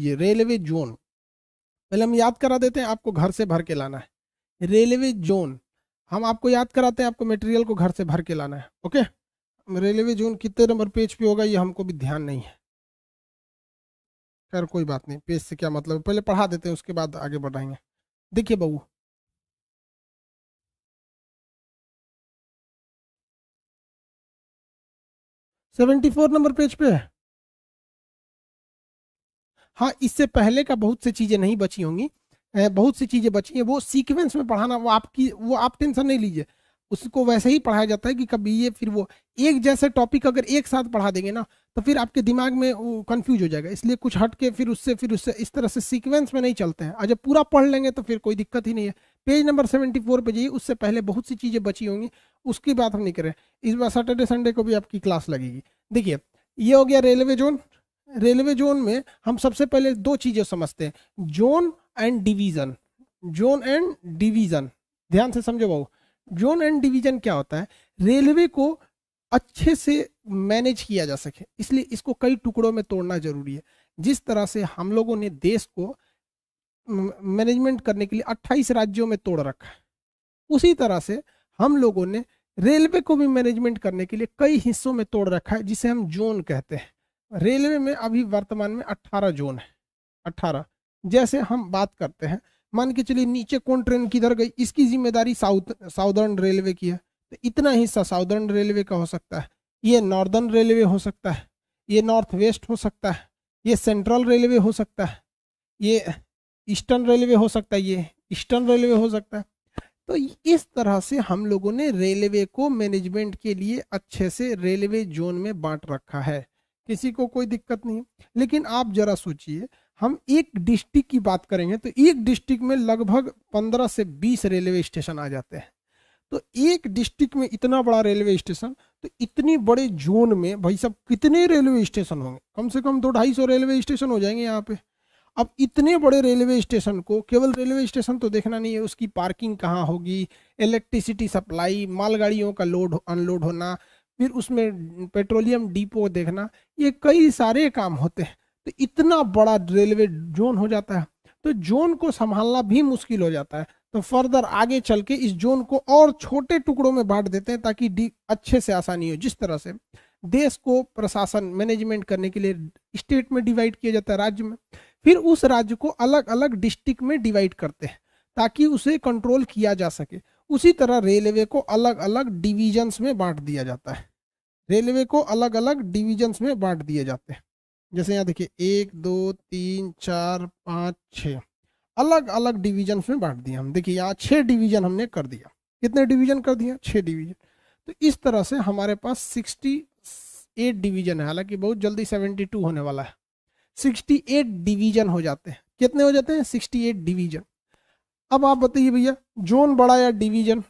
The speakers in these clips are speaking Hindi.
ये रेलवे जोन पहले हम याद करा देते हैं आपको घर से भर के लाना है रेलवे जोन हम आपको याद कराते हैं आपको मटेरियल को घर से भर के लाना है ओके रेलवे जोन कितने नंबर पेज पे होगा ये हमको भी ध्यान नहीं है खैर कोई बात नहीं पेज से क्या मतलब पहले पढ़ा देते हैं उसके बाद आगे बढ़ाएंगे देखिए बहू सेवेंटी फोर नंबर पेज पे है हाँ इससे पहले का बहुत सी चीज़ें नहीं बची होंगी बहुत सी चीज़ें बची हैं वो सीक्वेंस में पढ़ाना वो आपकी वो आप टेंशन नहीं लीजिए उसको वैसे ही पढ़ाया जाता है कि कभी ये फिर वो एक जैसे टॉपिक अगर एक साथ पढ़ा देंगे ना तो फिर आपके दिमाग में वो कन्फ्यूज हो जाएगा इसलिए कुछ हट के फिर उससे फिर उससे इस तरह से सीक्वेंस में नहीं चलते हैं और जब पूरा पढ़ लेंगे तो फिर कोई दिक्कत ही नहीं है पेज नंबर सेवेंटी फोर पर जाइए उससे पहले बहुत सी चीज़ें बची होंगी उसकी बात हम नहीं करें इस बार सैटरडे संडे को भी आपकी क्लास लगेगी देखिए ये हो गया रेलवे जोन रेलवे जोन में हम सबसे पहले दो चीज़ें समझते हैं zone and division zone and division ध्यान से समझो बाबू जोन एंड डिवीज़न क्या होता है रेलवे को अच्छे से मैनेज किया जा सके इसलिए इसको कई टुकड़ों में तोड़ना जरूरी है जिस तरह से हम लोगों ने देश को मैनेजमेंट करने के लिए 28 राज्यों में तोड़ रखा है उसी तरह से हम लोगों ने रेलवे को भी मैनेजमेंट करने के लिए कई हिस्सों में तोड़ रखा है जिसे हम जोन कहते हैं रेलवे में अभी वर्तमान में 18 जोन है 18 जैसे हम बात करते हैं मान के चलिए नीचे कौन ट्रेन किधर गई इसकी जिम्मेदारी साउथ साउदर्न रेलवे की है तो इतना हिस्सा साउदर्न रेलवे का हो सकता है ये नॉर्दर्न रेलवे हो सकता है ये नॉर्थ वेस्ट हो सकता है ये सेंट्रल रेलवे हो सकता है ये ईस्टर्न रेलवे हो सकता है ये ईस्टर्न रेलवे हो सकता है तो इस तरह से हम लोगों ने रेलवे को मैनेजमेंट के लिए अच्छे से रेलवे जोन में बांट रखा है किसी को कोई दिक्कत नहीं लेकिन आप जरा सोचिए हम एक डिस्ट्रिक्ट की बात करेंगे तो एक डिस्ट्रिक्ट में लगभग पंद्रह से बीस रेलवे स्टेशन आ जाते हैं तो एक डिस्ट्रिक्ट में इतना बड़ा रेलवे स्टेशन तो इतनी बड़े जोन में भाई साहब कितने रेलवे स्टेशन होंगे कम से कम दो ढाई सौ रेलवे स्टेशन हो जाएंगे यहाँ पे अब इतने बड़े रेलवे स्टेशन को केवल रेलवे स्टेशन तो देखना नहीं है उसकी पार्किंग कहाँ होगी इलेक्ट्रिसिटी सप्लाई मालगाड़ियों का लोड अनलोड होना फिर उसमें पेट्रोलियम डिपो देखना ये कई सारे काम होते हैं तो इतना बड़ा रेलवे जोन हो जाता है तो जोन को संभालना भी मुश्किल हो जाता है तो फर्दर आगे चल के इस जोन को और छोटे टुकड़ों में बांट देते हैं ताकि डी अच्छे से आसानी हो जिस तरह से देश को प्रशासन मैनेजमेंट करने के लिए स्टेट में डिवाइड किया जाता है राज्य में फिर उस राज्य को अलग अलग डिस्ट्रिक्ट में डिवाइड करते हैं ताकि उसे कंट्रोल किया जा सके उसी तरह रेलवे को अलग अलग डिवीजन्स में बांट दिया जाता है रेलवे को अलग अलग डिविजन्स में बांट दिए जाते हैं जैसे यहाँ देखिए एक दो तीन चार पाँच छः अलग अलग डिवीजन में बांट दिया हम देखिए यहाँ छः डिवीजन हमने कर दिया कितने डिवीजन कर दिया छः डिवीजन तो इस तरह से हमारे पास सिक्सटी एट डिवीजन है हालांकि बहुत जल्दी सेवेंटी टू होने वाला है सिक्सटी एट डिवीजन हो जाते हैं कितने हो जाते हैं सिक्सटी एट डिवीजन अब आप बताइए भैया जोन बड़ा या डिवीजन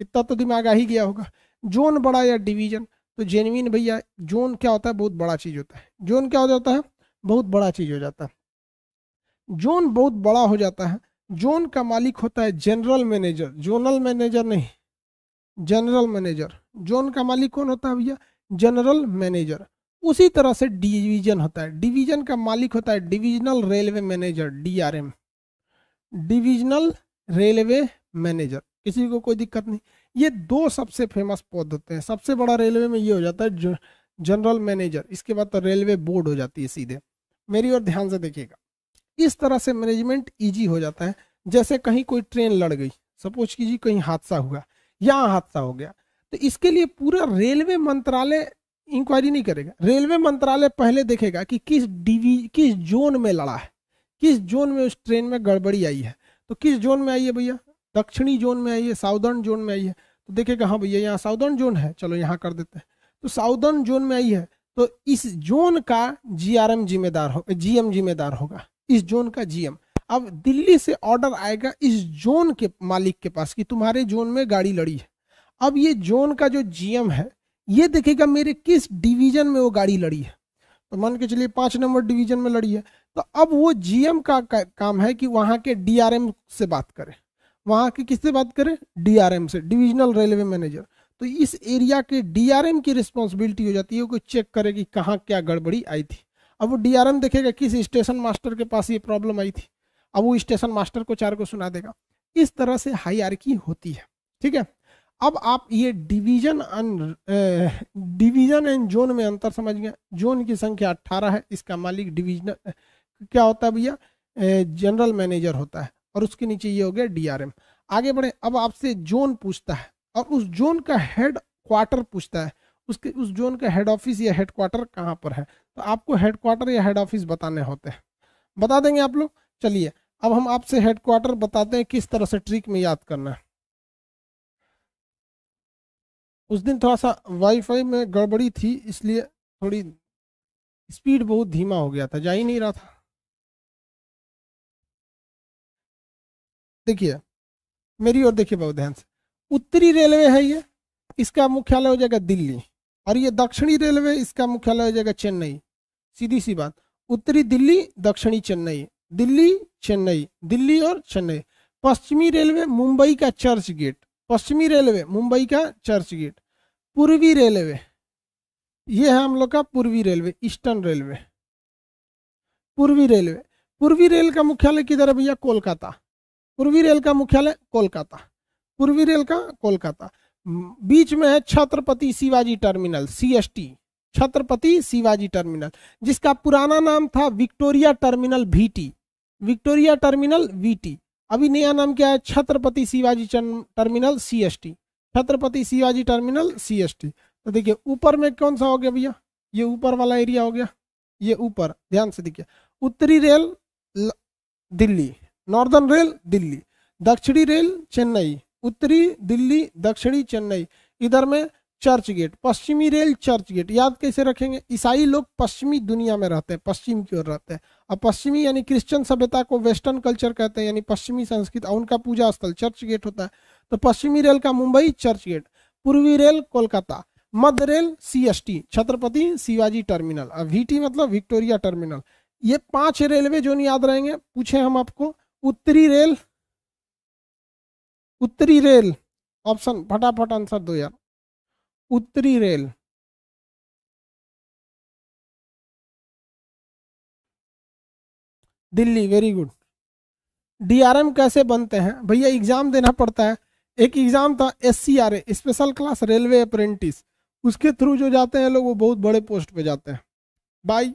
इतना तो दिमाग आ ही गया होगा जोन बड़ा या डिवीजन तो जेनविन भैया जोन क्या होता है बहुत बड़ा चीज़ होता है जोन क्या हो जाता है बहुत बड़ा चीज़ हो जाता है जोन बहुत बड़ा हो जाता है जोन का मालिक होता है जनरल मैनेजर जोनल मैनेजर नहीं जनरल मैनेजर जोन का मालिक कौन होता है भैया जनरल मैनेजर उसी तरह से डिवीजन होता है डिवीजन का मालिक होता है divisional railway manager DRM divisional railway manager किसी को कोई दिक्कत नहीं ये दो सबसे फेमस पद होते हैं सबसे बड़ा रेलवे में ये हो जाता है जनरल मैनेजर इसके बाद तो रेलवे बोर्ड हो जाती है सीधे मेरी ओर ध्यान से देखिएगा इस तरह से मैनेजमेंट ईजी हो जाता है जैसे कहीं कोई ट्रेन लड़ गई सपोज कीजिए कहीं हादसा हुआ या हादसा हो गया तो इसके लिए पूरा रेलवे मंत्रालय इंक्वायरी नहीं करेगा रेलवे मंत्रालय पहले देखेगा कि किस डिवी किस जोन में लड़ा है किस जोन में उस ट्रेन में गड़बड़ी आई है तो किस जोन में आई है भैया दक्षिणी जोन में आई है साउदर्न जोन में आई है तो देखेगा हाँ भैया यहाँ साउदर्न जोन है चलो यहाँ कर देते हैं तो साउदर्न जोन में आई है तो इस जोन का जीआरएम जिम्मेदार हो जीएम जिम्मेदार होगा इस जोन का जीएम अब दिल्ली से ऑर्डर आएगा इस जोन के मालिक के पास कि तुम्हारे जोन में गाड़ी लड़ी है अब ये जोन का जो जीएम है ये देखेगा मेरे किस डिवीजन में वो गाड़ी लड़ी है तो मान के चलिए पाँच नंबर डिवीजन में लड़ी है तो अब वो जीएम का, का काम है कि वहाँ के डीआरएम से बात करें वहाँ की किससे बात करें डीआरएम से डिविजनल रेलवे मैनेजर तो इस एरिया के डीआरएम की रिस्पॉन्सिबिलिटी हो जाती है वो चेक करे कि कहाँ क्या गड़बड़ी आई थी अब वो डीआरएम देखेगा किस स्टेशन मास्टर के पास ये प्रॉब्लम आई थी अब वो स्टेशन मास्टर को चार को सुना देगा इस तरह से हाई होती है ठीक है अब आप ये डिवीजन डिवीजन एंड जोन में अंतर समझ गए जोन की संख्या 18 है इसका मालिक डिवीजन क्या होता है भैया जनरल मैनेजर होता है और उसके नीचे ये हो गया डीआरएम आगे बढ़े अब आपसे जोन पूछता है और उस जोन का हेड क्वार्टर पूछता है उसके उस जोन का हेड ऑफिस या हेड क्वार्टर कहाँ पर है तो आपको हेड क्वार्टर या हेड ऑफिस बताने होते हैं बता देंगे आप लोग चलिए अब हम आपसे हेड क्वार्टर बताते हैं किस तरह से ट्रिक में याद करना है उस दिन थोड़ा सा वाईफाई में गड़बड़ी थी इसलिए थोड़ी स्पीड बहुत धीमा हो गया था जा ही नहीं रहा था देखिए मेरी ओर देखिए बहुत ध्यान से उत्तरी रेलवे है ये इसका मुख्यालय हो जाएगा दिल्ली और ये दक्षिणी रेलवे इसका मुख्यालय हो जाएगा चेन्नई सीधी सी बात उत्तरी दिल्ली दक्षिणी चेन्नई दिल्ली चेन्नई दिल्ली और चेन्नई पश्चिमी रेलवे मुंबई का चर्च गेट पश्चिमी रेलवे मुंबई का चर्च गेट पूर्वी रेलवे ये है हम लोग का पूर्वी रेलवे ईस्टर्न रेलवे पूर्वी रेलवे पूर्वी रेल का मुख्यालय किधर है भैया कोलकाता पूर्वी रेल का मुख्यालय कोलकाता पूर्वी रेल का कोलकाता बीच में है Chhatrapati Shivaji terminal CST Chhatrapati Shivaji terminal जिसका पुराना नाम था Victoria terminal VT Victoria terminal VT अभी नया नाम क्या है Chhatrapati Shivaji terminal CST Chhatrapati Shivaji terminal CST तो देखिए ऊपर में कौन सा हो गया भैया ये ऊपर वाला एरिया हो गया ये ऊपर ध्यान से देखिए उत्तरी rail Delhi northern rail Delhi दक्षिणी रेल चेन्नई उत्तरी दिल्ली दक्षिणी चेन्नई इधर में चर्च गेट पश्चिमी रेल चर्च गेट याद कैसे रखेंगे ईसाई लोग पश्चिमी दुनिया में रहते हैं पश्चिम की ओर रहते हैं अब पश्चिमी यानी क्रिश्चियन सभ्यता को वेस्टर्न कल्चर कहते हैं यानी पश्चिमी संस्कृत और उनका पूजा स्थल चर्च गेट होता है तो पश्चिमी रेल का मुंबई चर्च गेट पूर्वी रेल कोलकाता मध्य rail C Chhatrapati Shivaji terminal और वीटी मतलब विक्टोरिया टर्मिनल ये पांच रेलवे जोन याद रहेंगे पूछे हम आपको उत्तरी रेल उत्तरी रेल ऑप्शन फटाफट आंसर दो यार उत्तरी rail Delhi very good DRM कैसे बनते हैं भैया एग्जाम देना पड़ता है एक एग्जाम था S C R A special class railway apprentice उसके थ्रू जो जाते हैं लोग वो बहुत बड़े पोस्ट पे जाते हैं बाई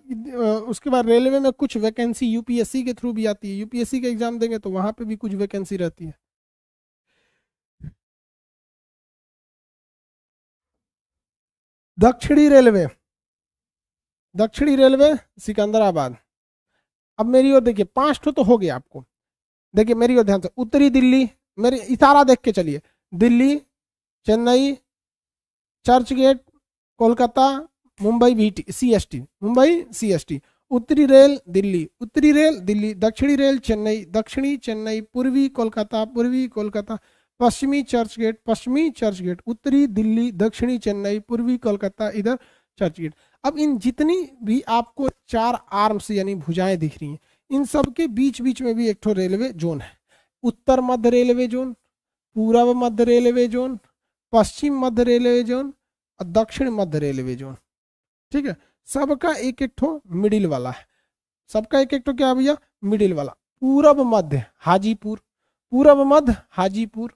उसके बाद रेलवे में कुछ वैकेंसी यूपीएससी के थ्रू भी आती है यूपीएससी का एग्ज़ाम देंगे तो वहां पे भी कुछ वैकेंसी रहती है दक्षिणी रेलवे दक्षिणी रेलवे सिकंदराबाद अब मेरी ओर देखिए पांच ठो तो हो गया आपको देखिए मेरी ओर ध्यान से उत्तरी दिल्ली मेरे इशारा देख के चलिए Delhi Chennai Churchgate Kolkata Mumbai V T C S T Mumbai C S T उत्तरी रेल दिल्ली उत्तरी रेल दिल्ली दक्षिणी रेल चेन्नई दक्षिणी चेन्नई पूर्वी कोलकाता पूर्वी कोलकाता पश्चिमी चर्च गेट पश्चिमी चर्च गेट उत्तरी दिल्ली दक्षिणी चेन्नई पूर्वी कोलकाता इधर चर्च गेट अब इन जितनी भी आपको चार आर्म्स यानी भुजाएं दिख रही हैं इन सब के बीच बीच में भी एक ठो रेलवे जोन है उत्तर मध्य रेलवे जोन पूर्व मध्य रेलवे जोन पश्चिम मध्य रेलवे जोन और दक्षिण मध्य रेलवे जोन ठीक है सबका एक एक ठो मिडिल वाला है सबका एक एक ठो क्या भैया मिडिल वाला पूरब मध्य हाजीपुर पूरब मध्य हाजीपुर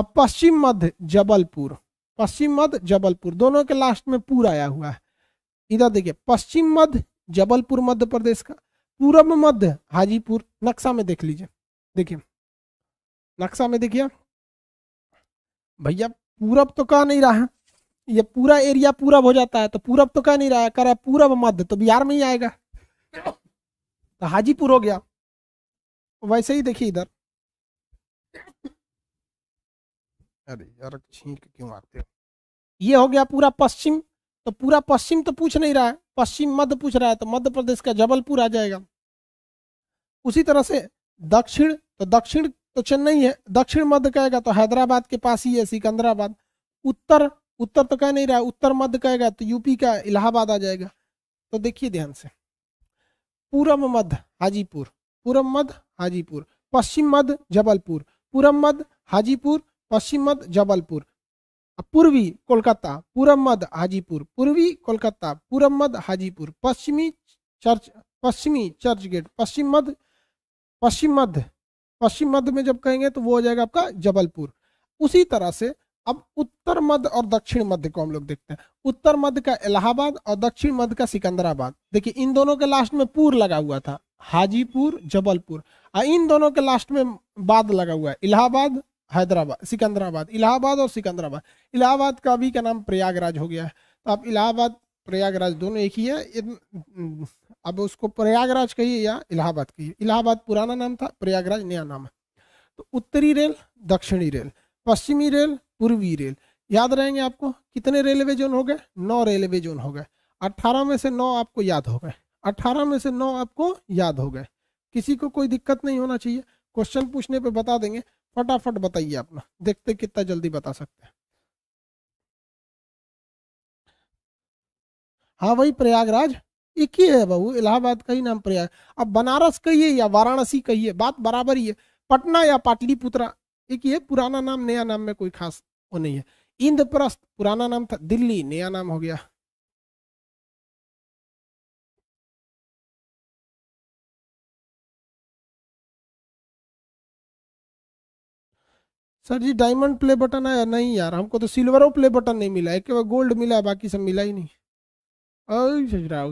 अब पश्चिम मध्य जबलपुर पश्चिम मध्य जबलपुर दोनों के लास्ट में पूर आया हुआ है इधर देखिए पश्चिम मध्य जबलपुर मध्य प्रदेश का पूरब मध्य हाजीपुर नक्शा में देख लीजिए देखिए नक्शा में देखिए भैया पूरब तो कहा नहीं रहा है ये पूरा एरिया पूरब हो जाता है तो पूरब तो कह नहीं रहा है कह रहा है पूरब मध्य तो बिहार में ही आएगा तो हाजीपुर हो गया वैसे ही देखिए इधर अरे यार छींक क्यों आते हो ये हो गया पूरा पश्चिम तो पूरा पश्चिम तो पूछ नहीं रहा है पश्चिम मध्य पूछ रहा है तो मध्य प्रदेश का जबलपुर आ जाएगा उसी तरह से दक्षिण तो दक्षिण तो चेन्नई है दक्षिण मध्य कहेगा तो हैदराबाद के पास ही है सिकंदराबाद उत्तर उत्तर तो कह नहीं रहा उत्तर मध्य कहेगा तो यूपी का इलाहाबाद आ जाएगा तो देखिए ध्यान से पूरब मध्य हाजीपुर पूर्व मध्य हाजीपुर पश्चिम मध्य जबलपुर पूरब मध्य हाजीपुर पश्चिम मध्य जबलपुर पूर्वी कोलकाता पूरब मध्य हाजीपुर पूर्वी कोलकाता पूर्व मध्य हाजीपुर पश्चिमी चर्च पश्चिमी चर्च गेट पश्चिम मध्य पश्चिम मध्य पश्चिम मध्य में जब कहेंगे तो वो हो जाएगा आपका जबलपुर उसी तरह से अब उत्तर मध्य और दक्षिण मध्य को हम लोग देखते हैं उत्तर मध्य का इलाहाबाद और दक्षिण मध्य का सिकंदराबाद देखिए इन दोनों के लास्ट में पूर लगा हुआ था हाजीपुर जबलपुर और इन दोनों के लास्ट में बाद लगा हुआ है इलाहाबाद हैदराबाद सिकंदराबाद इलाहाबाद और सिकंदराबाद इलाहाबाद का अभी का नाम प्रयागराज हो गया है तो आप इलाहाबाद प्रयागराज दोनों एक ही है अब उसको प्रयागराज कहिए या इलाहाबाद कहिए इलाहाबाद पुराना नाम था प्रयागराज नया नाम है तो उत्तरी रेल दक्षिणी रेल पश्चिमी रेल पूर्वी रेल याद रहेंगे आपको कितने रेलवे जोन हो गए नौ रेलवे जोन हो गए अट्ठारह में से नौ आपको याद हो गए अट्ठारह में से नौ आपको याद हो गए किसी को कोई दिक्कत नहीं होना चाहिए क्वेश्चन पूछने पे बता देंगे फटाफट बताइए अपना देखते कितना जल्दी बता सकते हैं हाँ वही प्रयागराज एक ही है बाबू इलाहाबाद का ही नाम प्रयाग अब बनारस कहिए या वाराणसी कहिए बात बराबर ही है पटना या पाटलिपुत्रा एक ये पुराना नाम नया नाम में कोई खास वो नहीं है इंद्रप्रस्थ पुराना नाम था दिल्ली नया नाम हो गया sir ji diamond play button आया नहीं यार हमको तो सिल्वर प्ले बटन नहीं मिला एक बार गोल्ड मिला बाकी सब मिला ही नहीं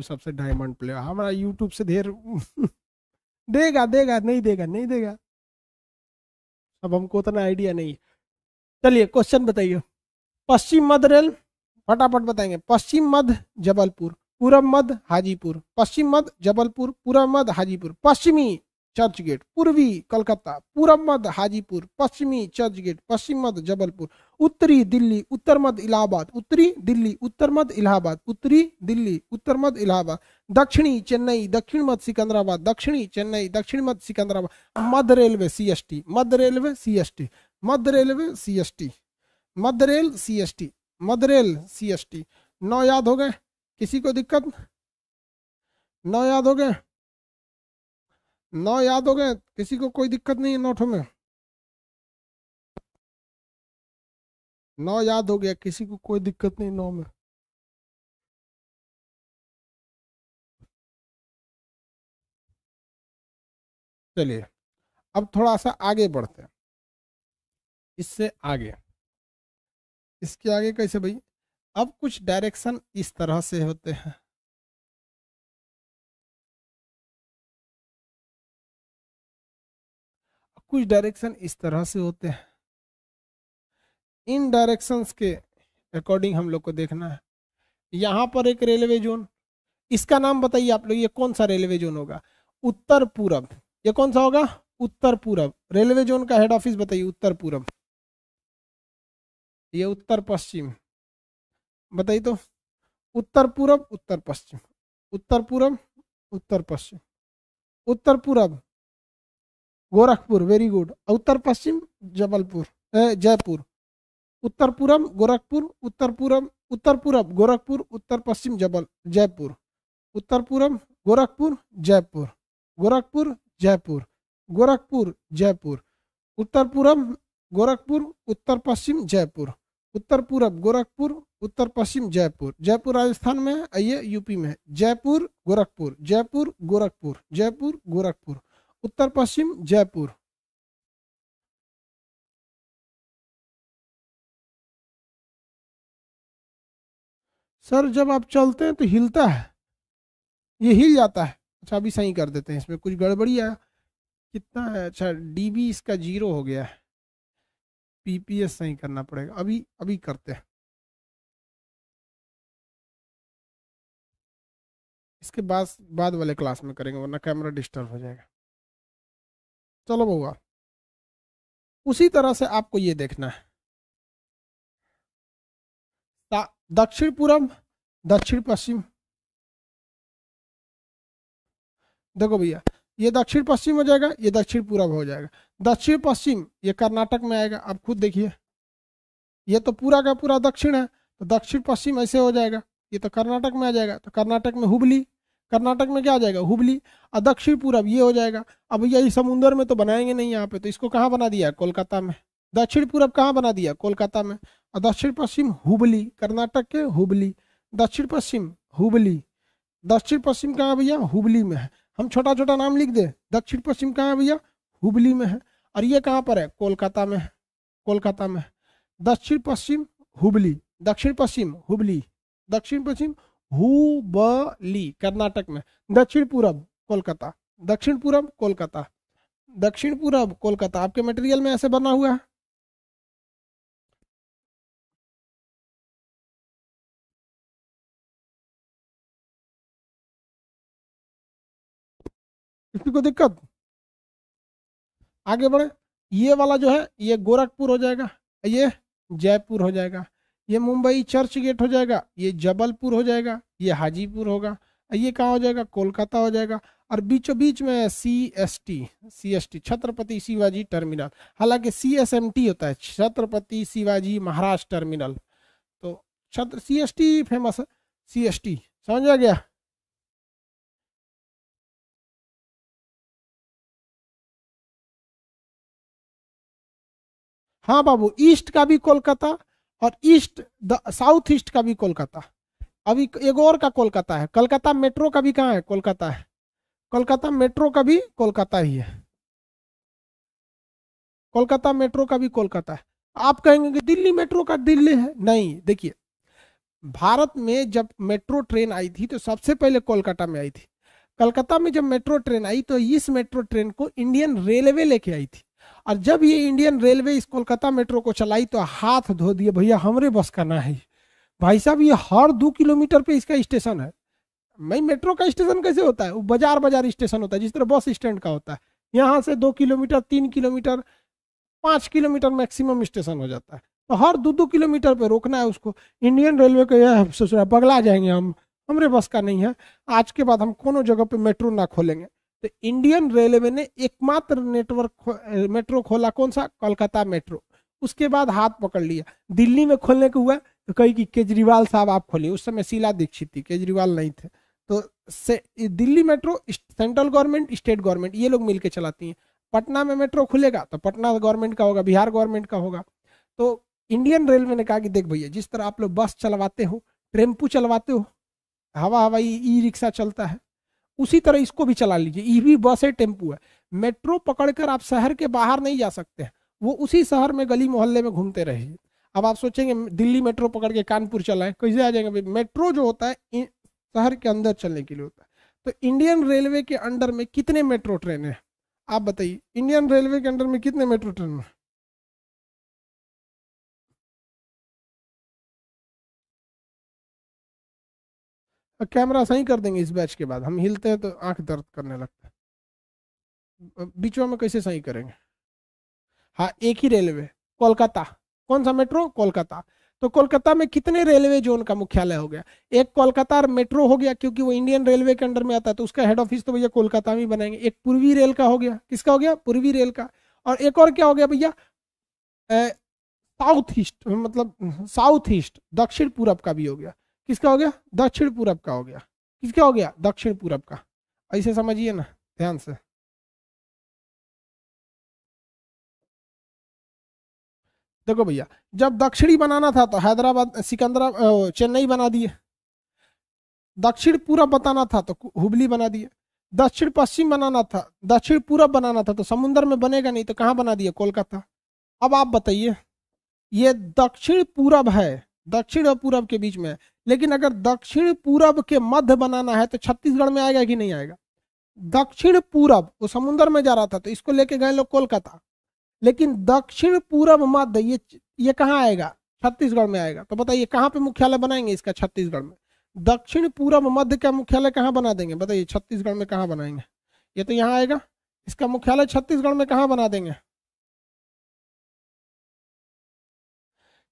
सबसे डायमंड प्ले हमारा यूट्यूब से ढेर देगा देगा नहीं देगा नहीं देगा अब हमको उतना आइडिया नहीं है चलिए क्वेश्चन बताइए पश्चिम मध्य रेल फटाफट बताएंगे पश्चिम मध्य जबलपुर पूर्व मध्य हाजीपुर पश्चिम मध्य जबलपुर पूर्व मध्य हाजीपुर पश्चिमी चर्च गेट पूर्वी कलकत्ता पूर्व मध्य हाजीपुर पश्चिमी चर्च गेट पश्चिम मध्य जबलपुर उत्तरी दिल्ली उत्तर मध्य इलाहाबाद उत्तरी दिल्ली उत्तर मध्य इलाहाबाद उत्तरी दिल्ली उत्तर मध्य इलाहाबाद दक्षिणी चेन्नई दक्षिण मध्य सिकंदराबाद दक्षिणी चेन्नई दक्षिण मध्य सिकंदराबाद मध्य रेलवे सी एस टी मध्य रेलवे सी एस टी मध्य रेलवे सी एस टी मध्य रेल सी एस टी मध्य रेल सी एस टी नौ याद हो गए किसी को दिक्कत नौ याद हो गए नौ याद हो गए किसी को कोई दिक्कत नहीं है नोटों में नौ याद हो गया किसी को कोई दिक्कत नहीं नौ में चलिए अब थोड़ा सा आगे बढ़ते हैं इससे आगे इसके आगे कैसे भाई अब कुछ डायरेक्शन इस तरह से होते हैं कुछ डायरेक्शन इस तरह से होते हैं इन डायरेक्शंस के अकॉर्डिंग हम लोग को देखना है यहाँ पर एक रेलवे जोन इसका नाम बताइए आप लोग ये कौन सा रेलवे जोन होगा उत्तर पूरब ये कौन सा होगा उत्तर पूरब रेलवे जोन का हेड ऑफिस बताइए उत्तर पूरब ये उत्तर पश्चिम बताइए तो उत्तर पूरब उत्तर पश्चिम उत्तर पूरब उत्तर पश्चिम उत्तर पूरब गोरखपुर वेरी गुड उत्तर पश्चिम जबलपुर जयपुर उत्तर गोरखपुर उत्तर पूर्व उत्तर पूर्व गोरखपुर उत्तर पश्चिम जबल जयपुर उत्तर गोरखपुर जयपुर गोरखपुर जयपुर गोरखपुर जयपुर उत्तर गोरखपुर उत्तर पश्चिम जयपुर उत्तर पूर्व गोरखपुर उत्तर पश्चिम जयपुर जयपुर राजस्थान में आइए यूपी में जयपुर गोरखपुर जयपुर गोरखपुर जयपुर गोरखपुर उत्तर पश्चिम जयपुर सर जब आप चलते हैं तो हिलता है ये हिल जाता है अच्छा अभी सही कर देते हैं इसमें कुछ गड़बड़ी है कितना है अच्छा डीबी इसका जीरो हो गया है पीपीएस सही करना पड़ेगा अभी अभी करते हैं इसके बाद बाद वाले क्लास में करेंगे वरना कैमरा डिस्टर्ब हो जाएगा चलो बउआ उसी तरह से आपको ये देखना है दक्षिण पूर्व दक्षिण पश्चिम देखो भैया ये दक्षिण पश्चिम हो जाएगा ये दक्षिण पूर्व हो जाएगा दक्षिण पश्चिम ये कर्नाटक में आएगा आप खुद देखिए ये तो पूरा का पूरा दक्षिण है तो दक्षिण पश्चिम ऐसे हो जाएगा ये तो कर्नाटक में आ जाएगा तो कर्नाटक में हुबली कर्नाटक में क्या आ जाएगा हुबली और दक्षिण पूर्व ये हो जाएगा अब भैया ये समुंदर में तो बनाएंगे नहीं यहाँ पे तो इसको कहाँ बना दिया कोलकाता में दक्षिण पूर्व कहाँ बना दिया कोलकाता में और दक्षिण पश्चिम हुबली कर्नाटक के हुबली दक्षिण पश्चिम हुबली दक्षिण पश्चिम कहाँ भैया हुबली में है हम छोटा छोटा नाम लिख दे दक्षिण पश्चिम कहाँ है भैया हुबली में है और ये कहाँ पर है कोलकाता में है कोलकाता में दक्षिण पश्चिम हुबली दक्षिण पश्चिम हुबली दक्षिण पश्चिम हुबली कर्नाटक में दक्षिण पूरब कोलकाता दक्षिण पूरब कोलकाता दक्षिण पूरब कोलकाता आपके मटेरियल में ऐसे बना हुआ है किसी को दिक्कत आगे बढ़े ये वाला जो है ये गोरखपुर हो जाएगा ये जयपुर हो जाएगा ये मुंबई चर्च गेट हो जाएगा ये जबलपुर हो जाएगा ये हाजीपुर होगा ये कहाँ हो जाएगा कोलकाता हो जाएगा और बीचों बीच में C S T C S T Chhatrapati Shivaji terminal हालांकि सी एस एम टी होता है छत्रपति शिवाजी महाराज टर्मिनल तो छत्र सी एस टी फेमस है सी एस टी समझ आ गया हाँ बाबू ईस्ट का भी कोलकाता और ईस्ट द साउथ ईस्ट का भी कोलकाता अभी एगोर और का कोलकाता है कलकत्ता मेट्रो का भी कहाँ है कोलकाता है कोलकाता मेट्रो का भी कोलकाता ही है कोलकाता मेट्रो का भी कोलकाता है आप कहेंगे कि दिल्ली मेट्रो का दिल्ली है नहीं देखिए भारत में जब मेट्रो ट्रेन आई थी तो सबसे पहले कोलकाता में आई थी कलकत्ता में जब मेट्रो ट्रेन आई तो इस मेट्रो ट्रेन को इंडियन रेलवे लेके आई थी और जब ये इंडियन रेलवे इस कोलकाता मेट्रो को चलाई तो हाथ धो दिए भैया हमरे बस का ना है भाई साहब ये हर दो किलोमीटर पे इसका स्टेशन है मैं मेट्रो का स्टेशन कैसे होता है वो बाजार बाजार स्टेशन होता है जिस तरह बस स्टैंड का होता है यहाँ से दो किलोमीटर तीन किलोमीटर पाँच किलोमीटर मैक्सिमम स्टेशन हो जाता है तो हर दो दो किलोमीटर पर रोकना है उसको इंडियन रेलवे को यह सोच रहा है बगला जाएंगे हम हमरे बस का नहीं है आज के बाद हम कोनो जगह पे मेट्रो ना खोलेंगे तो इंडियन रेलवे ने एकमात्र नेटवर्क खो, मेट्रो खोला कौन सा कोलकाता मेट्रो उसके बाद हाथ पकड़ लिया दिल्ली में खोलने को हुआ तो कही कि केजरीवाल साहब आप खोलिए उस समय शीला दीक्षित थी केजरीवाल नहीं थे तो से Delhi metro central government state government ये लोग मिलकर चलाती हैं पटना में मेट्रो खुलेगा तो पटना गवर्नमेंट का होगा बिहार गवर्नमेंट का होगा तो इंडियन रेलवे ने कहा कि देख भैया जिस तरह आप लोग बस चलवाते हो टेम्पू चलवाते हो हवा हवाई ई रिक्शा चलता है उसी तरह इसको भी चला लीजिए ईवी बस है टेम्पू है मेट्रो पकड़कर आप शहर के बाहर नहीं जा सकते हैं वो उसी शहर में गली मोहल्ले में घूमते रहिए अब आप सोचेंगे दिल्ली मेट्रो पकड़ के कानपुर चलाएं कैसे आ जाएंगे भाई मेट्रो जो होता है शहर के अंदर चलने के लिए होता है तो इंडियन रेलवे के अंडर में कितने मेट्रो ट्रेन है आप बताइए इंडियन रेलवे के अंडर में कितने मेट्रो ट्रेन है कैमरा सही कर देंगे इस बैच के बाद हम हिलते हैं तो आंख दर्द करने लगता है बीचों में कैसे सही करेंगे हाँ एक ही रेलवे कोलकाता कौन सा मेट्रो कोलकाता तो कोलकाता में कितने रेलवे जोन का मुख्यालय हो गया एक कोलकाता मेट्रो हो गया क्योंकि वो इंडियन रेलवे के अंडर में आता है तो उसका हेड ऑफिस तो भैया कोलकाता में बनाएंगे एक पूर्वी रेल का हो गया किसका हो गया पूर्वी रेल का और एक और क्या हो गया भैया साउथ ईस्ट मतलब साउथ ईस्ट दक्षिण पूरब का भी हो गया किसका हो गया दक्षिण पूरब का हो गया किसका हो गया दक्षिण पूरब का ऐसे समझिए ना ध्यान से देखो भैया जब दक्षिणी बनाना था तो हैदराबाद सिकंदरा चेन्नई बना दिए दक्षिण पूरब बताना था तो हुबली बना दिए दक्षिण पश्चिम बनाना था दक्षिण पूरब बनाना था तो समुन्द्र में बनेगा नहीं तो कहाँ बना दिया कोलकाता अब आप बताइए ये दक्षिण पूरब है दक्षिण और पूरब के बीच में लेकिन अगर दक्षिण पूरब के मध्य बनाना है तो छत्तीसगढ़ में आएगा कि नहीं आएगा दक्षिण पूरब वो समुन्द्र में जा रहा था तो इसको लेके गए लोग कोलकाता लेकिन दक्षिण पूरब मध्य ये ये कहाँ आएगा छत्तीसगढ़ में आएगा तो बताइए कहाँ पे मुख्यालय बनाएंगे इसका छत्तीसगढ़ में दक्षिण पूरब मध्य का मुख्यालय कहाँ बना देंगे बताइए छत्तीसगढ़ में कहाँ बनाएंगे ये तो यहाँ आएगा इसका मुख्यालय छत्तीसगढ़ में कहाँ बना देंगे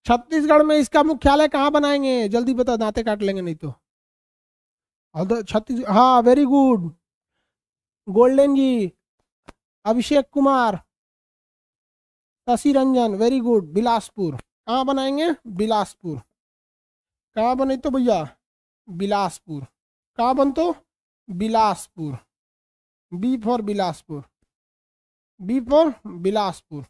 छत्तीसगढ़ में इसका मुख्यालय कहाँ बनाएंगे जल्दी बताओ दांते काट लेंगे नहीं तो छत्तीसगढ़ हाँ very good golden ji Abhishek Kumar Shashi Ranjan very good Bilaspur कहाँ बनाएंगे बिलासपुर कहाँ बने तो भैया बिलासपुर कहाँ बन तो Bilaspur B for Bilaspur B for Bilaspur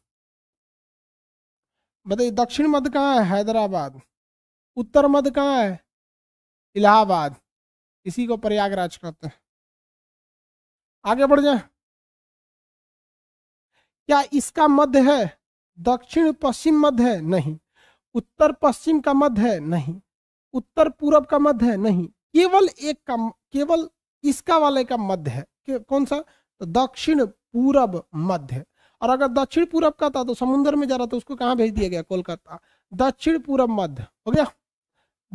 बताइए मतलब दक्षिण मध्य कहाँ है हैदराबाद उत्तर मध्य कहाँ है इलाहाबाद इसी को प्रयागराज कहते हैं आगे बढ़ जाए क्या इसका मध्य है दक्षिण पश्चिम मध्य है नहीं उत्तर पश्चिम का मध्य है नहीं उत्तर पूर्व का मध्य है नहीं केवल एक का केवल इसका वाले का मध्य है कौन सा तो दक्षिण पूरब मध्य और अगर दक्षिण पूरब का था तो समुन्द्र में जा रहा था उसको कहाँ भेज दिया गया कोलकाता दक्षिण पूर्व मध्य हो गया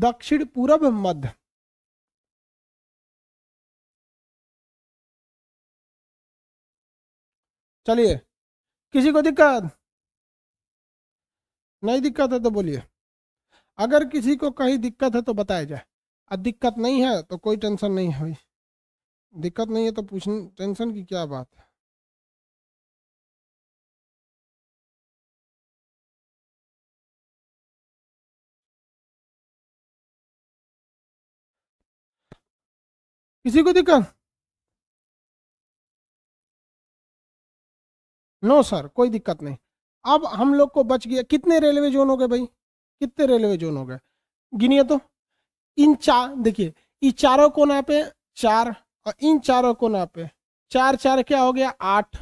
दक्षिण पूर्व मध्य चलिए किसी को दिक्कत नहीं दिक्कत है तो बोलिए अगर किसी को कहीं दिक्कत है तो बताया जाए और दिक्कत नहीं है तो कोई टेंशन नहीं है भाई दिक्कत नहीं है तो पूछ टेंशन की क्या बात है किसी को दिक्कत नो सर कोई दिक्कत नहीं अब हम लोग को बच गया कितने रेलवे जोन हो गए भाई कितने रेलवे जोन हो गए गिनिए तो इन चार देखिए ये चारों कोना पे चार और इन चारों कोना पे चार चार क्या हो गया आठ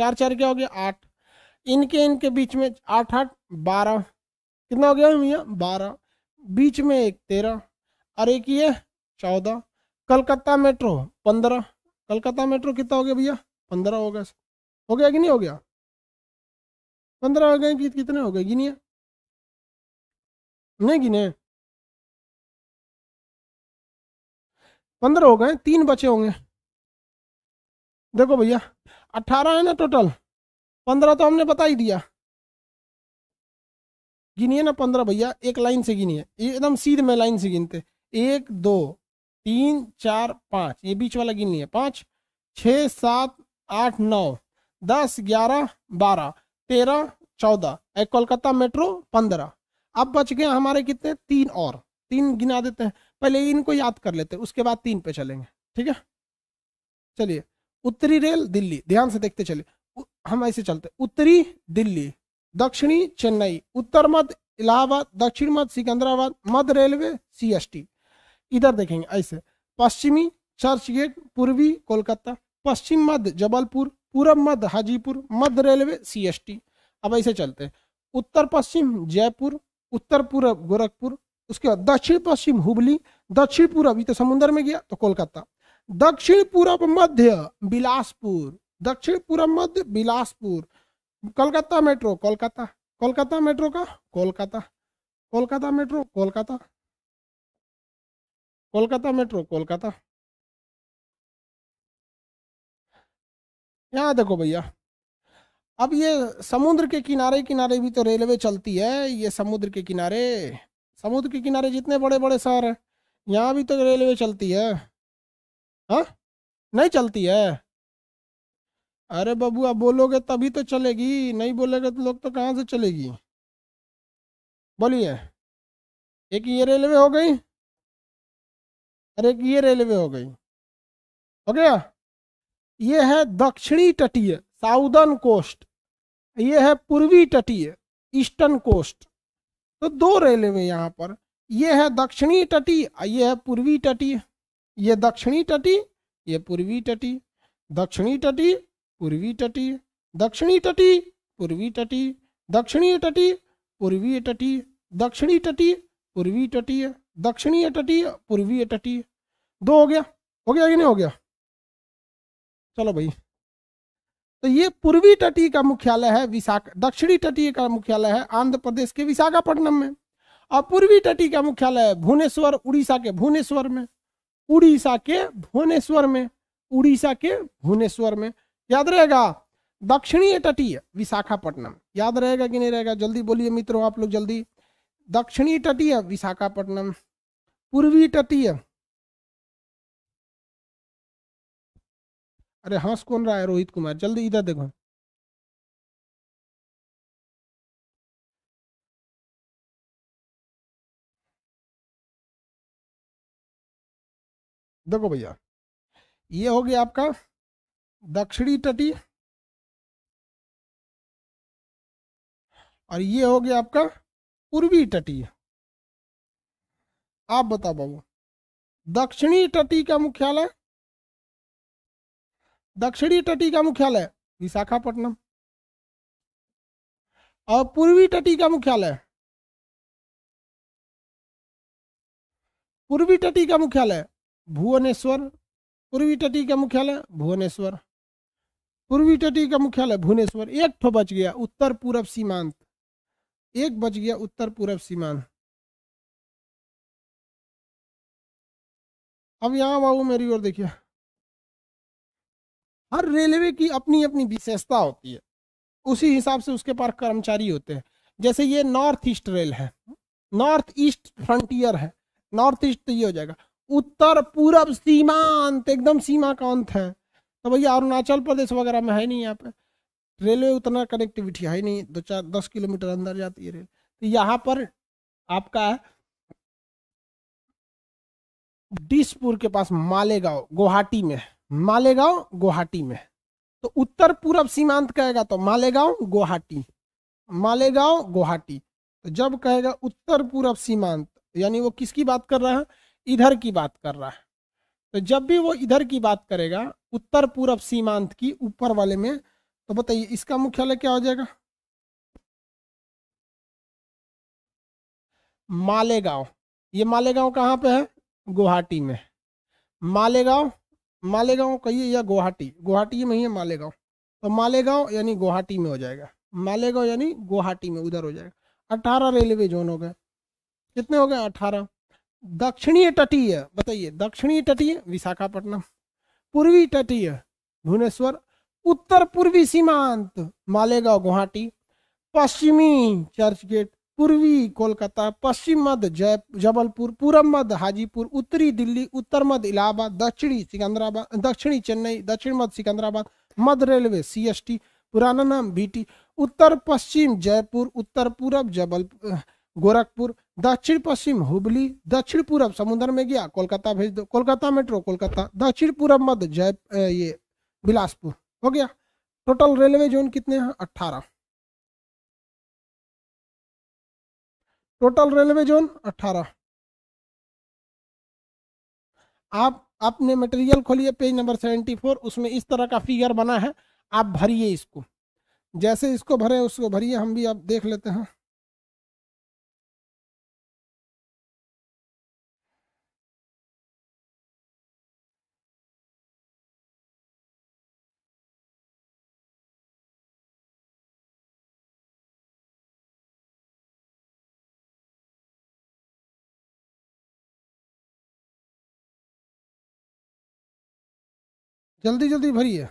चार चार क्या हो गया आठ इनके इनके बीच में आठ आठ बारह कितना हो गया भैया बारह बीच में एक तेरह और एक ये चौदह कलकत्ता मेट्रो पंद्रह कलकत्ता मेट्रो कितना हो गया भैया पंद्रह हो गया हो गया कि नहीं हो गया पंद्रह हो गए कि कितने हो गए गिनिए नहीं गिने पंद्रह हो गए तीन बचे होंगे देखो भैया अट्ठारह है ना टोटल पंद्रह तो हमने बता ही दिया गिनिए ना पंद्रह भैया एक लाइन से गिनिए एकदम सीध में लाइन से गिनते एक दो तीन चार पाँच ये बीच वाला गिननी है पाँच छः सात आठ नौ दस ग्यारह बारह तेरह चौदह एक कोलकाता मेट्रो पंद्रह अब बच गए हमारे कितने तीन और तीन गिना देते हैं पहले इनको याद कर लेते हैं उसके बाद तीन पे चलेंगे ठीक है चलिए उत्तरी रेल दिल्ली ध्यान से देखते चलिए हम ऐसे चलते उत्तरी दिल्ली दक्षिणी चेन्नई उत्तर मध्य इलाहाबाद दक्षिण मध्य सिकंदराबाद मध्य रेलवे सी इधर देखेंगे ऐसे पश्चिमी चर्च गेट पूर्वी कोलकाता पश्चिम मध्य जबलपुर पूर्व मध्य हाजीपुर मध्य रेलवे टी अब ऐसे चलते हैं उत्तर पश्चिम जयपुर उत्तर पूर्व गोरखपुर उसके बाद दक्षिण पश्चिम हुबली दक्षिण पूर्व तो समुद्र में गया तो कोलकाता दक्षिण पूर्व मध्य बिलासपुर दक्षिण पूर्व मध्य बिलासपुर कोलकाता मेट्रो कोलकाता कोलकाता मेट्रो का कोलकाता कोलकाता मेट्रो कोलकाता कोलकाता मेट्रो कोलकाता यहाँ देखो भैया अब ये समुद्र के किनारे किनारे भी तो रेलवे चलती है ये समुद्र के किनारे समुद्र के किनारे जितने बड़े बड़े शहर हैं यहाँ भी तो रेलवे चलती है हा? नहीं चलती है अरे आप बोलोगे तभी तो चलेगी नहीं बोलेगे तो लोग तो कहाँ से चलेगी बोलिए एक ये रेलवे हो गई अरे ये रेलवे हो गई हो गया ये है दक्षिणी तटीय साउदर्न कोस्ट ये है पूर्वी तटीय ईस्टर्न कोस्ट तो दो रेलवे यहाँ पर ये है दक्षिणी तटी ये है पूर्वी तटी ये दक्षिणी तटी ये पूर्वी तटी दक्षिणी तटी पूर्वी तटी दक्षिणी तटी पूर्वी तटी दक्षिणी तटी पूर्वी तटी दक्षिणी तटी पूर्वी तटीय दक्षिणी तटीय पूर्वी तटीय दो हो गया हो गया कि नहीं हो गया चलो भाई तो ये पूर्वी तटीय का मुख्यालय है विशाख दक्षिणी तटीय का मुख्यालय है आंध्र प्रदेश के विशाखापट्टनम में और पूर्वी तटीय का मुख्यालय है भुवनेश्वर उड़ीसा के भुवनेश्वर में उड़ीसा के भुवनेश्वर में उड़ीसा के भुवनेश्वर में याद रहेगा दक्षिणी तटीय विशाखापट्टनम याद रहेगा कि नहीं रहेगा जल्दी बोलिए मित्रों आप लोग जल्दी दक्षिणी तटीय विशाखापट्टनम पूर्वी तटीय अरे हंस हाँ, कौन रहा है रोहित कुमार जल्दी इधर देखो देखो भैया ये हो गया आपका दक्षिणी तटीय और ये हो गया आपका पूर्वी तटीय आप बता बाबू दक्षिणी तटी का मुख्यालय दक्षिणी तटी का मुख्यालय विशाखापट्टनम और पूर्वी तटी का मुख्यालय पूर्वी तटी का मुख्यालय भुवनेश्वर पूर्वी तटी का मुख्यालय भुवनेश्वर पूर्वी तटी का मुख्यालय भुवनेश्वर एक ठो बच गया उत्तर पूर्व सीमांत एक बच गया उत्तर पूर्व सीमांत अब यहाँ बाबू मेरी ओर देखिए हर रेलवे की अपनी अपनी विशेषता होती है उसी हिसाब से उसके पास कर्मचारी होते हैं जैसे ये नॉर्थ ईस्ट रेल है नॉर्थ ईस्ट फ्रंटियर है नॉर्थ ईस्ट तो ये हो जाएगा उत्तर पूर्व सीमांत एकदम सीमा का अंत है तो भैया अरुणाचल प्रदेश वगैरह में है नहीं यहाँ पे रेलवे उतना कनेक्टिविटी है नहीं दो चार दस किलोमीटर अंदर जाती है रेल तो यहाँ पर आपका डिसपुर के पास मालेगांव गुवाहाटी में मालेगांव गुवाहाटी में तो उत्तर पूर्व सीमांत कहेगा तो मालेगांव गुवाहाटी मालेगांव गुवाहाटी तो जब कहेगा उत्तर पूर्व सीमांत यानी वो किसकी बात कर रहा है इधर की बात कर रहा है तो जब भी वो इधर की बात करेगा उत्तर पूर्व सीमांत की ऊपर वाले में तो बताइए इसका मुख्यालय क्या हो जाएगा मालेगांव ये मालेगांव कहाँ पे है गुवाहाटी में मालेगांव मालेगांव कहिए या गुवाहाटी गुवाहाटी में ही है मालेगांव तो मालेगांव यानी गुवाहाटी में हो जाएगा मालेगांव यानी गुवाहाटी में उधर हो जाएगा अठारह रेलवे जोन हो गए कितने हो गए अठारह दक्षिणी तटीय बताइए दक्षिणी तटीय विशाखापट्टनम पूर्वी तटीय भुवनेश्वर उत्तर पूर्वी सीमांत मालेगांव गुवाहाटी पश्चिमी चर्च गेट पूर्वी कोलकाता पश्चिम मध्य जय जबलपुर पूर्व मध्य हाजीपुर उत्तरी दिल्ली उत्तर मध्य इलाहाबाद दक्षिणी सिकंदराबाद दक्षिणी चेन्नई दक्षिण मध्य सिकंदराबाद मध्य रेलवे सीएसटी पुराना नाम बीटी उत्तर पश्चिम जयपुर उत्तर पूर्व जबल गोरखपुर दक्षिण पश्चिम हुबली दक्षिण पूर्व समुद्र में गया कोलकाता भेज दो कोलकाता मेट्रो कोलकाता दक्षिण पूर्व मध्य जय ये बिलासपुर हो गया टोटल रेलवे जोन कितने हैं अट्ठारह टोटल रेलवे जोन अट्ठारह आप अपने मटेरियल खोलिए पेज नंबर सेवेंटी फोर उसमें इस तरह का फिगर बना है आप भरिए इसको जैसे इसको भरे उसको भरिए हम भी आप देख लेते हैं जल्दी जल्दी भरिए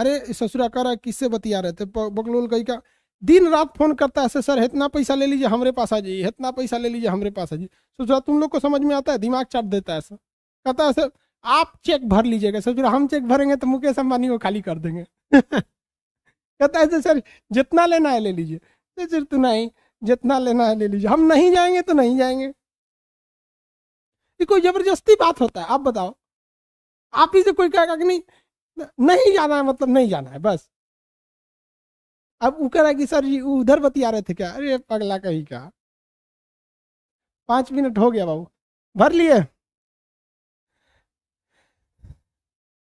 अरे ससुरा कह रहा है किससे बतिया रहे थे बगलोल कही का दिन रात फोन करता है सर इतना पैसा ले लीजिए हमारे पास आ जाइए इतना पैसा ले लीजिए हमारे पास आ जाइए ससुरा तुम लोग को समझ में आता है दिमाग चाट देता है सर कहता है सर आप चेक भर लीजिएगा ससुरा हम चेक भरेंगे तो मुकेश अंबानी को खाली कर देंगे कहता है सर जितना लेना है ले लीजिए तो सर तू नहीं जितना लेना है ले लीजिए हम नहीं जाएंगे तो नहीं जाएंगे ये कोई जबरदस्ती बात होता है आप बताओ आप ही से कोई कहेगा कि नहीं नहीं जाना है मतलब नहीं जाना है बस अब वो कह रहा कि सर जी उधर बतिया रहे थे क्या अरे पगला कहीं का पाँच मिनट हो गया बाबू भर लिए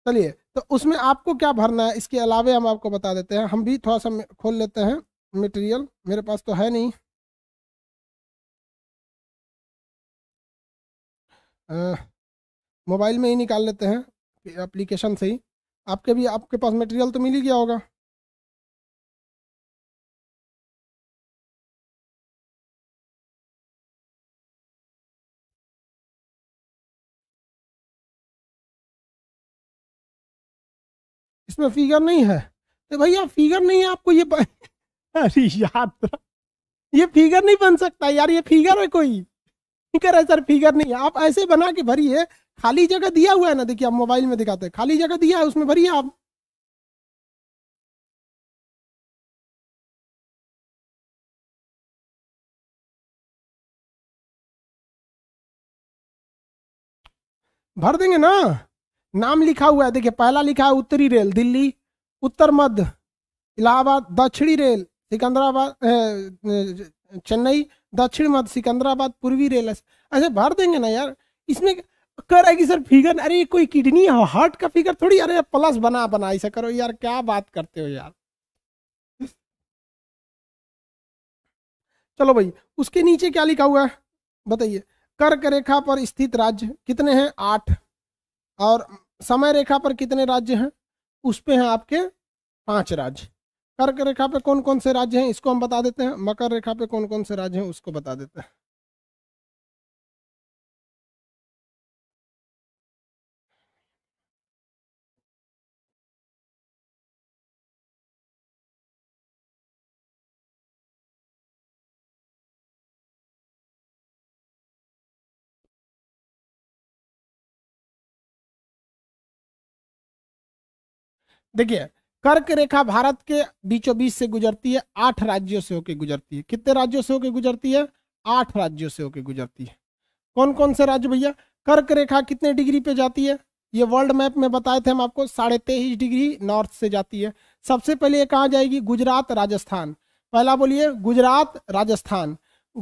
चलिए तो उसमें आपको क्या भरना है इसके अलावा हम आपको बता देते हैं हम भी थोड़ा सा खोल लेते हैं मटेरियल मेरे पास तो है नहीं मोबाइल में ही निकाल लेते हैं एप्लीकेशन से ही आपके भी आपके पास मटेरियल तो मिल ही गया होगा इसमें फिगर नहीं है तो भैया फिगर नहीं है आपको ये अरे यार ये फिगर नहीं बन सकता यार ये फिगर है कोई फिगर है सर फिगर नहीं आप ऐसे बना के भरिए खाली जगह दिया हुआ है ना देखिए आप मोबाइल में दिखाते हैं खाली जगह दिया है उसमें भरिए आप भर देंगे ना नाम लिखा हुआ है देखिए पहला लिखा है उत्तरी रेल दिल्ली उत्तर मध्य इलाहाबाद दक्षिणी रेल सिकंदराबाद चेन्नई दक्षिण मध्य सिकंदराबाद पूर्वी रेल ऐसे भर देंगे ना यार इसमें कह रहा है कि सर फिगर अरे कोई किडनी है हार्ट का फिगर थोड़ी अरे प्लस बना बना ऐसा करो यार क्या बात करते हो यार चलो भाई उसके नीचे क्या लिखा हुआ है बताइए कर्क रेखा पर स्थित राज्य कितने हैं आठ और समय रेखा पर कितने राज्य हैं उस पर हैं आपके पांच राज्य कर्क रेखा पे कौन कौन से राज्य हैं इसको हम बता देते हैं मकर रेखा पे कौन कौन से राज्य हैं उसको बता देते हैं देखिए कर्क रेखा भारत के बीचों बीच से गुजरती है आठ राज्यों से होकर गुजरती है कितने राज्यों से होकर गुजरती है आठ राज्यों से होकर गुजरती है कौन कौन से राज्य भैया कर्क रेखा कितने डिग्री पे जाती है ये वर्ल्ड मैप में बताए थे हम आपको साढ़े तेईस डिग्री नॉर्थ से जाती है सबसे पहले ये कहाँ जाएगी गुजरात राजस्थान पहला बोलिए गुजरात राजस्थान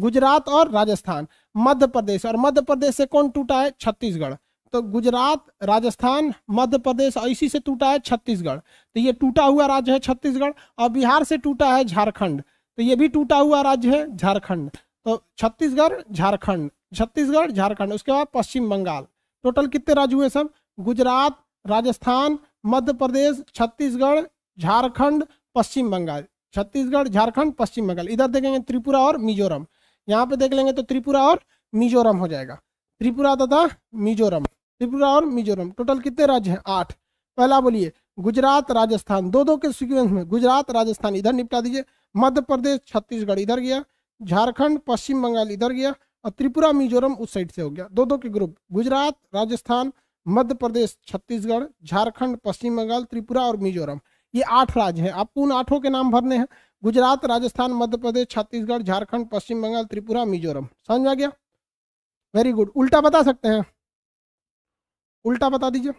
गुजरात और राजस्थान मध्य प्रदेश और मध्य प्रदेश से कौन टूटा है छत्तीसगढ़ तो गुजरात राजस्थान मध्य प्रदेश और इसी से टूटा है छत्तीसगढ़ तो ये टूटा हुआ राज्य है छत्तीसगढ़ और बिहार से टूटा है झारखंड तो ये भी टूटा हुआ राज्य है झारखंड तो छत्तीसगढ़ झारखंड छत्तीसगढ़ झारखंड उसके बाद पश्चिम बंगाल टोटल कितने राज्य हुए सब गुजरात राजस्थान मध्य प्रदेश छत्तीसगढ़ झारखंड पश्चिम बंगाल छत्तीसगढ़ झारखंड पश्चिम बंगाल इधर देखेंगे त्रिपुरा और मिजोरम यहाँ पे देख लेंगे तो त्रिपुरा और मिजोरम हो जाएगा त्रिपुरा तथा मिजोरम त्रिपुरा और मिजोरम टोटल कितने राज्य हैं आठ पहला बोलिए गुजरात राजस्थान दो दो के सिक्वेंस में गुजरात राजस्थान इधर निपटा दीजिए मध्य प्रदेश छत्तीसगढ़ इधर गया झारखंड पश्चिम बंगाल इधर गया और त्रिपुरा मिजोरम उस साइड से हो गया दो दो के ग्रुप गुजरात राजस्थान मध्य प्रदेश छत्तीसगढ़ झारखंड पश्चिम बंगाल त्रिपुरा और मिजोरम ये आठ राज्य हैं आपको उन आठों के नाम भरने हैं गुजरात राजस्थान मध्य प्रदेश छत्तीसगढ़ झारखंड पश्चिम बंगाल त्रिपुरा मिजोरम समझ आ गया वेरी गुड उल्टा बता सकते हैं उल्टा बता दीजिए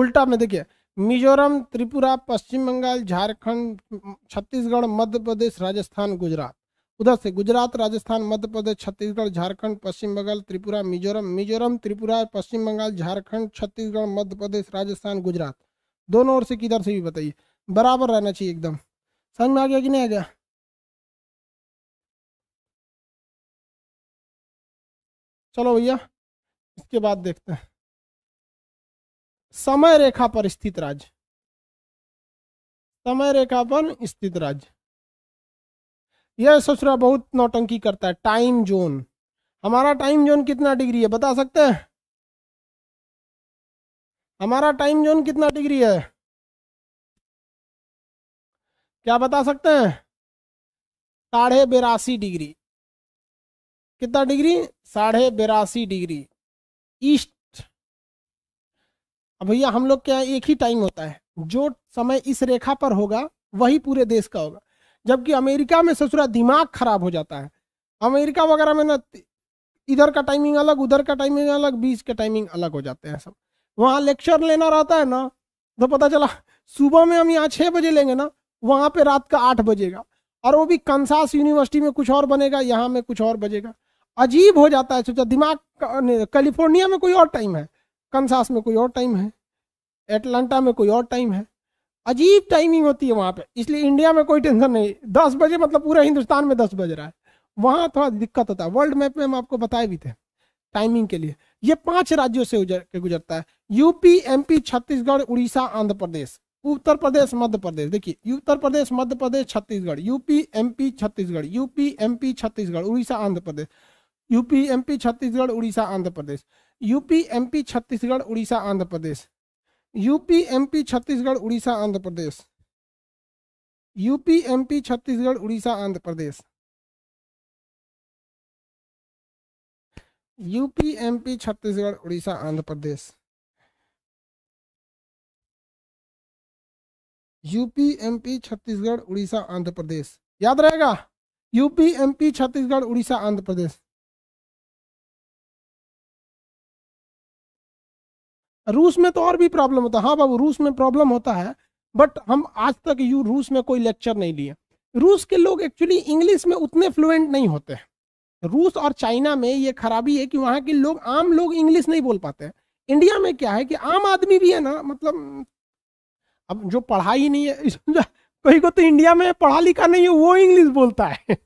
उल्टा में देखिए मिजोरम त्रिपुरा पश्चिम बंगाल झारखंड छत्तीसगढ़ मध्य प्रदेश राजस्थान गुजरात उधर से गुजरात राजस्थान मध्य प्रदेश छत्तीसगढ़ झारखंड पश्चिम बंगाल त्रिपुरा मिजोरम मिजोरम त्रिपुरा पश्चिम बंगाल झारखंड छत्तीसगढ़ मध्य प्रदेश राजस्थान गुजरात दोनों ओर से किधर से भी बताइए बराबर रहना चाहिए एकदम समझ में आ गया कि नहीं आ गया चलो भैया इसके बाद देखते हैं समय रेखा पर स्थित राज्य समय रेखा पर स्थित राज्य यह रहा बहुत नौटंकी करता है टाइम जोन हमारा टाइम जोन कितना डिग्री है बता सकते हैं हमारा टाइम जोन कितना डिग्री है क्या बता सकते हैं साढ़े बेरासी डिग्री कितना डिग्री साढ़े बेरासी डिग्री ईस्ट भैया हम लोग क्या एक ही टाइम होता है जो समय इस रेखा पर होगा वही पूरे देश का होगा जबकि अमेरिका में ससुर दिमाग खराब हो जाता है अमेरिका वगैरह में ना इधर का टाइमिंग अलग उधर का टाइमिंग अलग बीच का टाइमिंग अलग हो जाते हैं सब वहाँ लेक्चर लेना रहता है ना तो पता चला सुबह में हम यहाँ छः बजे लेंगे ना वहाँ पे रात का आठ बजेगा और वो भी कंसास यूनिवर्सिटी में कुछ और बनेगा यहाँ में कुछ और बजेगा अजीब हो जाता है सोचा दिमाग कैलिफोर्निया में कोई और टाइम है कंसास में कोई और टाइम है एटलांटा में कोई और टाइम है अजीब टाइमिंग होती है वहाँ पे इसलिए इंडिया में कोई टेंशन नहीं दस बजे मतलब पूरा हिंदुस्तान में दस बज रहा है वहाँ थोड़ा दिक्कत होता है वर्ल्ड मैप में हम आपको बताए भी थे टाइमिंग के लिए ये पांच राज्यों से गुजर के गुजरता है यूपी एमपी छत्तीसगढ़ उड़ीसा आंध्र प्रदेश उत्तर प्रदेश मध्य प्रदेश देखिए Uttar Pradesh Madhya Pradesh Chhattisgarh UP MP Chhattisgarh UP MP Chhattisgarh Orissa Andhra Pradesh UP MP Chhattisgarh Orissa Andhra Pradesh UP MP Chhattisgarh Orissa Andhra Pradesh UP MP Chhattisgarh Orissa Andhra Pradesh UP MP Chhattisgarh Orissa Andhra Pradesh UP MP Chhattisgarh Orissa Andhra Pradesh UP MP Chhattisgarh Orissa Andhra Pradesh याद रहेगा यूपी एमपी छत्तीसगढ़ उड़ीसा आंध्र प्रदेश रूस में तो और भी प्रॉब्लम होता है हाँ बाबू रूस में प्रॉब्लम होता है बट हम आज तक यू रूस में कोई लेक्चर नहीं लिए रूस के लोग एक्चुअली इंग्लिश में उतने फ्लुएंट नहीं होते हैं रूस और चाइना में ये खराबी है कि वहाँ के लोग आम लोग इंग्लिश नहीं बोल पाते हैं इंडिया में क्या है कि आम आदमी भी है ना मतलब अब जो पढ़ाई नहीं है कहीं को तो इंडिया में पढ़ा लिखा नहीं है वो इंग्लिश बोलता है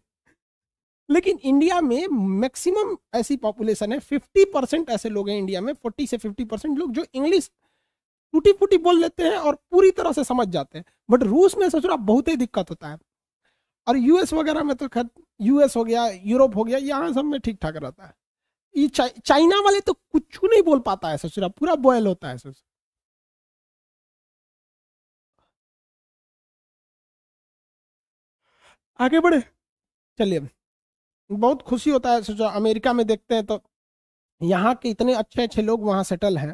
लेकिन इंडिया में मैक्सिमम ऐसी पॉपुलेशन है 50 परसेंट ऐसे लोग हैं इंडिया में 40 से 50 परसेंट लोग जो इंग्लिश टूटी फूटी बोल लेते हैं और पूरी तरह से समझ जाते हैं बट रूस में सोच रहा बहुत ही दिक्कत होता है और यूएस वगैरह में तो खैर यूएस हो गया यूरोप हो गया यहाँ सब में ठीक ठाक रहता है ये चा, चाइना वाले तो कुछ नहीं बोल पाता है ससुरा पूरा बॉयल होता है सोच आगे बढ़े चलिए बहुत खुशी होता है सोचो अमेरिका में देखते हैं तो यहाँ के इतने अच्छे अच्छे लोग वहाँ सेटल हैं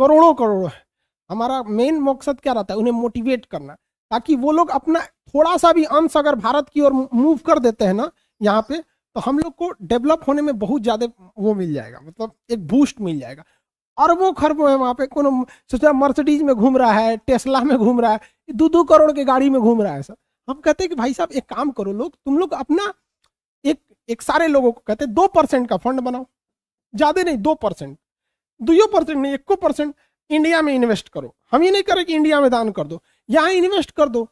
करोड़ों करोड़ों हैं हमारा मेन मकसद क्या रहता है उन्हें मोटिवेट करना ताकि वो लोग अपना थोड़ा सा भी अंश अगर भारत की ओर मूव कर देते हैं ना यहाँ पे तो हम लोग को डेवलप होने में बहुत ज़्यादा वो मिल जाएगा मतलब एक बूस्ट मिल जाएगा अरबों खरबों है वहाँ पे कौन सोचा मर्सिडीज में घूम रहा है टेस्ला में घूम रहा है दो दो करोड़ के गाड़ी में घूम रहा है सर हम कहते हैं कि भाई साहब एक काम करो लोग तुम लोग अपना एक एक सारे लोगों को कहते दो परसेंट का फंड बनाओ ज्यादा नहीं दो परसेंट दो परसेंट नहीं एक परसेंट इंडिया में इन्वेस्ट करो हम ये नहीं करें कि इंडिया में दान कर दो यहाँ इन्वेस्ट कर दो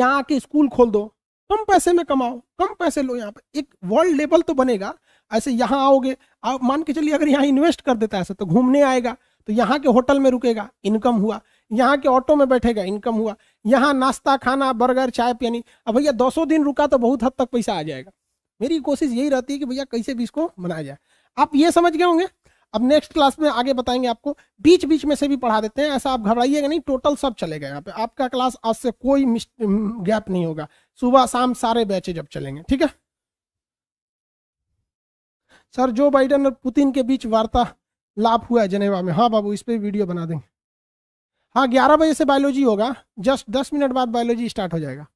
यहाँ आके स्कूल खोल दो कम पैसे में कमाओ कम पैसे लो यहाँ पे एक वर्ल्ड लेवल तो बनेगा ऐसे यहाँ आओगे आप मान के चलिए अगर यहाँ इन्वेस्ट कर देता है ऐसा तो घूमने आएगा तो यहाँ के होटल में रुकेगा इनकम हुआ यहाँ के ऑटो में बैठेगा इनकम हुआ यहाँ नाश्ता खाना बर्गर चाय पानी अब भैया दो दिन रुका तो बहुत हद तक पैसा आ जाएगा मेरी कोशिश यही रहती है कि भैया कैसे भी इसको बनाया जाए आप ये समझ गए होंगे अब नेक्स्ट क्लास में आगे बताएंगे आपको बीच बीच में से भी पढ़ा देते हैं ऐसा आप घबराइएगा नहीं टोटल सब चले गए यहाँ पे आपका क्लास आज से कोई गैप नहीं होगा सुबह शाम सारे बैचेज अब चलेंगे ठीक है सर जो बाइडन और पुतिन के बीच वार्ता लाभ हुआ है जनेवा में हाँ बाबू इस पर वीडियो बना देंगे हाँ ग्यारह बजे से बायोलॉजी होगा जस्ट दस मिनट बाद बायोलॉजी स्टार्ट हो जाएगा